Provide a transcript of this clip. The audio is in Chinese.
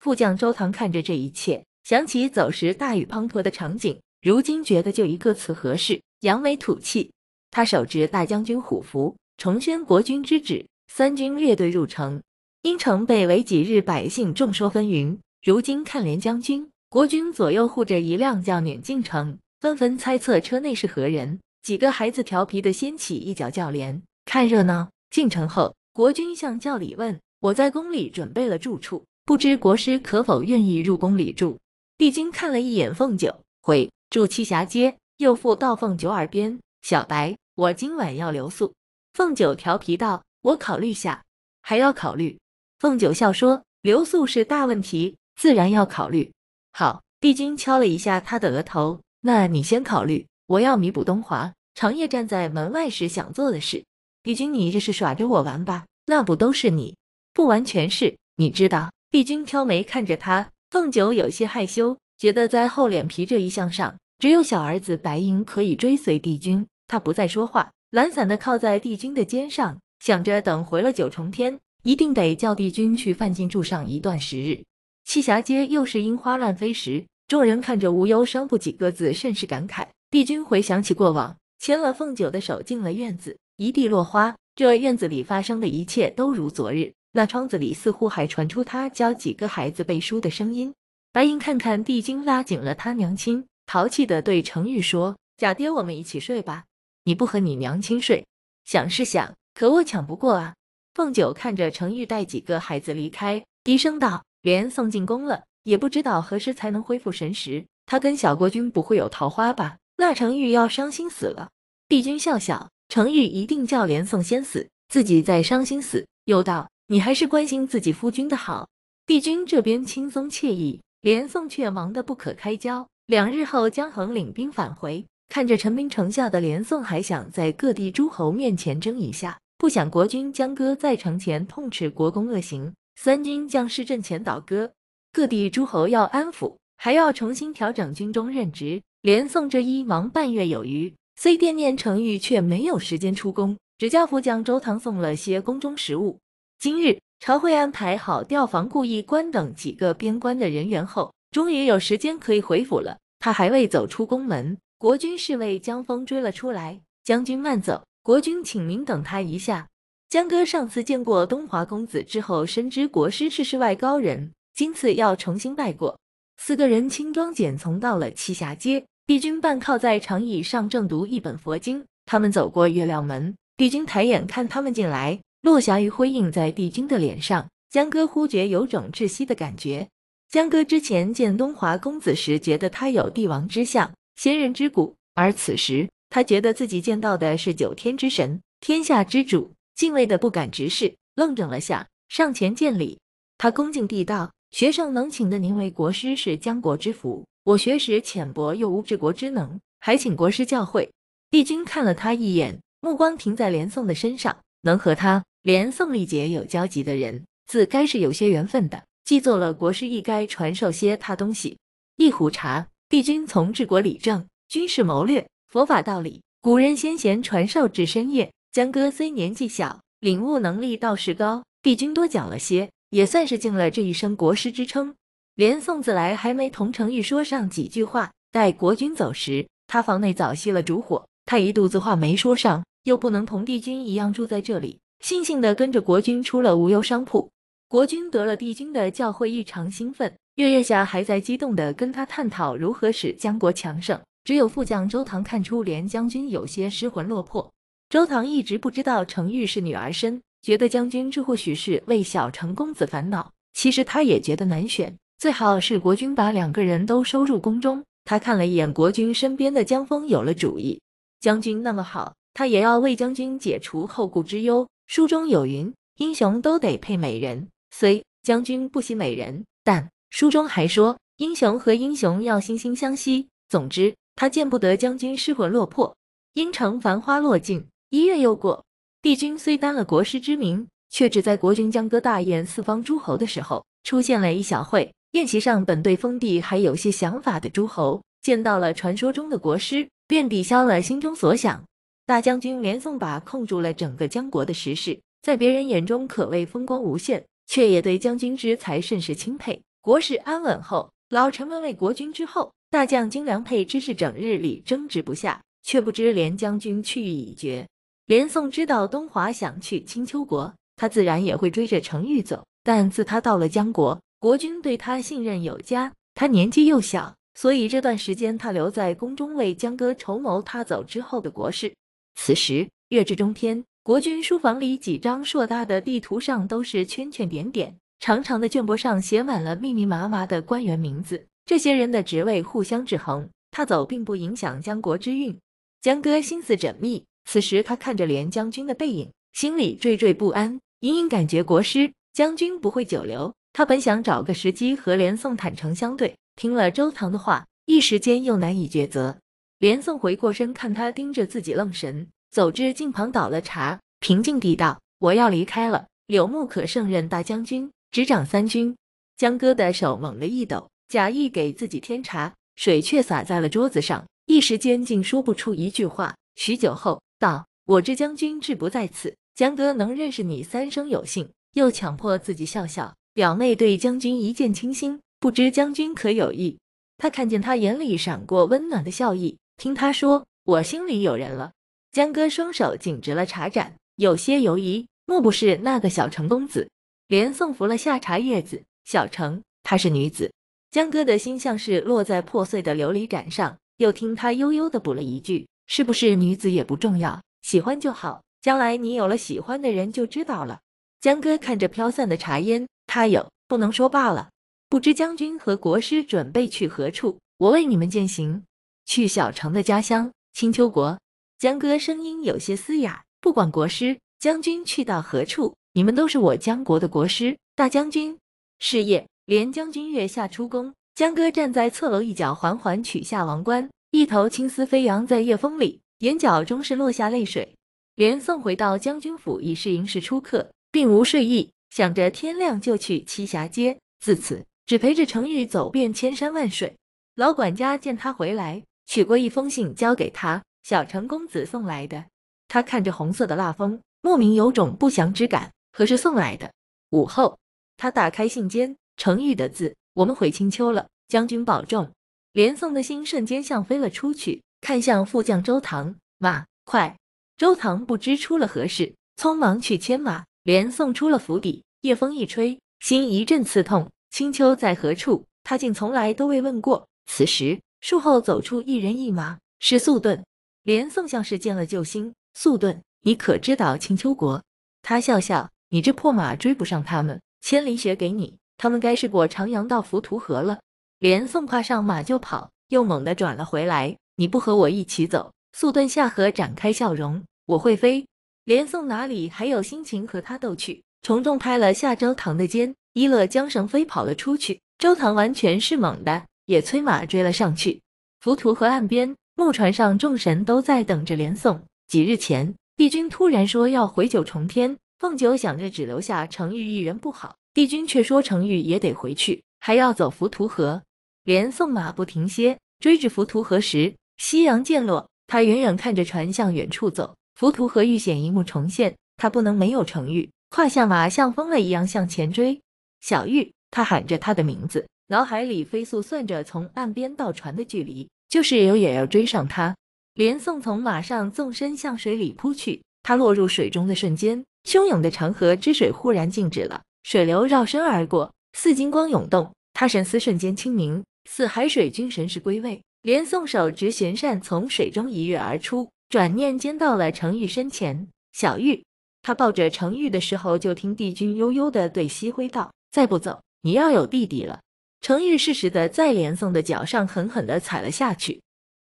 副将周唐看着这一切，想起走时大雨滂沱的场景，如今觉得就一个词合适：扬眉吐气。他手执大将军虎符，重宣国君之旨，三军列队入城。因城被围几日，百姓众说纷纭。如今看连将军国君左右护着一辆轿辇进城，纷纷猜测车内是何人。几个孩子调皮的掀起一角轿帘看热闹。进城后，国君向轿里问：“我在宫里准备了住处。”不知国师可否愿意入宫里住？帝京看了一眼凤九，回住栖霞街，又附到凤九耳边：“小白，我今晚要留宿。”凤九调皮道：“我考虑下。”还要考虑。凤九笑说：“留宿是大问题，自然要考虑。”好，帝京敲了一下他的额头：“那你先考虑，我要弥补东华长夜站在门外时想做的事。”帝京，你这是耍着我玩吧？那不都是你？不完全是，你知道。帝君挑眉看着他，凤九有些害羞，觉得在厚脸皮这一项上，只有小儿子白银可以追随帝君。他不再说话，懒散的靠在帝君的肩上，想着等回了九重天，一定得叫帝君去范进住上一段时日。栖霞街又是樱花乱飞时，众人看着无忧伤不起，各自甚是感慨。帝君回想起过往，牵了凤九的手进了院子，一地落花，这院子里发生的一切都如昨日。那窗子里似乎还传出他教几个孩子背书的声音。白银看看帝君拉紧了他娘亲，淘气的对程玉说：“假爹，我们一起睡吧。你不和你娘亲睡，想是想，可我抢不过啊。”凤九看着程玉带几个孩子离开，低声道：“连送进宫了，也不知道何时才能恢复神识。他跟小国君不会有桃花吧？那程玉要伤心死了。”帝君笑笑，程玉一定叫连送先死，自己再伤心死。又道。你还是关心自己夫君的好。帝君这边轻松惬意，连宋却忙得不可开交。两日后，江恒领兵返回，看着陈兵城下的连宋，还想在各地诸侯面前争一下，不想国君江哥在城前痛斥国公恶行，三军将士阵前倒戈，各地诸侯要安抚，还要重新调整军中任职。连宋这一忙半月有余，虽惦念程昱，却没有时间出宫。只叫副将周堂送了些宫中食物。今日朝会安排好，调防顾易官等几个边关的人员后，终于有时间可以回府了。他还未走出宫门，国军侍卫江峰追了出来。将军慢走，国君请您等他一下。江哥上次见过东华公子之后，深知国师是世外高人，今次要重新拜过。四个人轻装简从到了栖霞街，帝君半靠在长椅上正读一本佛经。他们走过月亮门，帝君抬眼看他们进来。落霞余辉映在帝君的脸上，江歌忽觉有种窒息的感觉。江歌之前见东华公子时，觉得他有帝王之相，仙人之骨，而此时他觉得自己见到的是九天之神，天下之主，敬畏的不敢直视，愣怔了下，上前见礼。他恭敬地道：“学生能请的您为国师，是江国之福。我学识浅薄，又无治国之能，还请国师教诲。”帝君看了他一眼，目光停在连宋的身上，能和他。连宋丽姐有交集的人，自该是有些缘分的。既做了国师，亦该传授些他东西。一壶茶，帝君从治国理政、军事谋略、佛法道理、古人先贤传授至深夜。江哥虽年纪小，领悟能力倒是高。帝君多讲了些，也算是尽了这一生国师之称。连宋自来还没同程昱说上几句话，待国君走时，他房内早熄了烛火，他一肚子话没说上，又不能同帝君一样住在这里。悻悻地跟着国君出了无忧商铺。国君得了帝君的教诲，异常兴奋。月月霞还在激动地跟他探讨如何使江国强盛。只有副将周唐看出连将军有些失魂落魄。周唐一直不知道程昱是女儿身，觉得将军这或许是为小程公子烦恼。其实他也觉得难选，最好是国君把两个人都收入宫中。他看了一眼国君身边的江峰，有了主意。将军那么好，他也要为将军解除后顾之忧。书中有云：“英雄都得配美人，虽将军不惜美人，但书中还说英雄和英雄要惺惺相惜。”总之，他见不得将军失魂落魄。阴城繁花落尽，一月又过。帝君虽担了国师之名，却只在国君江歌大宴四方诸侯的时候出现了一小会。宴席上，本对封地还有些想法的诸侯，见到了传说中的国师，便抵消了心中所想。大将军连宋把控住了整个江国的时事，在别人眼中可谓风光无限，却也对将军之才甚是钦佩。国事安稳后，老臣们为国君之后，大将金良配之事整日里争执不下，却不知连将军去意已决。连宋知道东华想去青丘国，他自然也会追着程昱走。但自他到了江国，国君对他信任有加，他年纪又小，所以这段时间他留在宫中为江哥筹谋他走之后的国事。此时，月至中天，国军书房里几张硕大的地图上都是圈圈点点，长长的卷帛上写满了密密麻麻的官员名字。这些人的职位互相制衡，他走并不影响江国之运。江哥心思缜密，此时他看着连将军的背影，心里惴惴不安，隐隐感觉国师将军不会久留。他本想找个时机和连宋坦诚相对，听了周唐的话，一时间又难以抉择。连宋回过身看他盯着自己愣神，走至近旁倒了茶，平静地道：“我要离开了。柳木可胜任大将军，执掌三军。”江哥的手猛地一抖，假意给自己添茶，水却洒在了桌子上，一时间竟说不出一句话。许久后，道：“我知将军志不在此，江哥能认识你，三生有幸。”又强迫自己笑笑。表妹对将军一见倾心，不知将军可有意？他看见他眼里闪过温暖的笑意。听他说，我心里有人了。江哥双手紧执了茶盏，有些犹疑，莫不是那个小城公子？连送服了下茶叶子。小城，她是女子。江哥的心像是落在破碎的琉璃盏上。又听他悠悠的补了一句：“是不是女子也不重要，喜欢就好。将来你有了喜欢的人，就知道了。”江哥看着飘散的茶烟，他有不能说罢了。不知将军和国师准备去何处？我为你们践行。去小城的家乡青丘国，江哥声音有些嘶哑。不管国师将军去到何处，你们都是我江国的国师大将军。是夜，连将军月下出宫，江哥站在侧楼一角，缓缓取下王冠，一头青丝飞扬在夜风里，眼角终是落下泪水。连送回到将军府已是寅时初刻，并无睡意，想着天亮就去栖霞街。自此，只陪着程昱走遍千山万水。老管家见他回来。取过一封信交给他，小程公子送来的。他看着红色的蜡封，莫名有种不祥之感。何时送来的？午后，他打开信笺，程玉的字：“我们回青丘了，将军保重。”连宋的心瞬间像飞了出去，看向副将周唐：“马快！”周唐不知出了何事，匆忙去牵马。连宋出了府邸，夜风一吹，心一阵刺痛。青丘在何处？他竟从来都未问过。此时。术后走出一人一马，是素遁。连宋像是见了救星，素遁，你可知道青丘国？他笑笑，你这破马追不上他们，千里雪给你，他们该是过长阳到浮屠河了。连宋跨上马就跑，又猛地转了回来，你不和我一起走？素遁下河展开笑容，我会飞。连宋哪里还有心情和他斗趣，重重拍了下周唐的肩，一勒缰绳飞跑了出去。周唐完全是猛的。也催马追了上去。浮屠河岸边，木船上众神都在等着连宋。几日前，帝君突然说要回九重天。凤九想着只留下程玉一人不好，帝君却说程玉也得回去，还要走浮屠河。连宋马不停歇，追至浮屠河时，夕阳渐落，他远远看着船向远处走。浮屠河遇险一幕重现，他不能没有程玉，胯下马像疯了一样向前追。小玉，他喊着他的名字。脑海里飞速算着从岸边到船的距离，就是游也要追上他。连宋从马上纵身向水里扑去，他落入水中的瞬间，汹涌的长河之水忽然静止了，水流绕身而过，似金光涌动。他神思瞬间清明，似海水君神识归位。连宋手执玄扇，从水中一跃而出，转念间到了程玉身前。小玉，他抱着程玉的时候，就听帝君悠悠的对西辉道：“再不走，你要有弟弟了。”程昱适时的在连宋的脚上狠狠的踩了下去。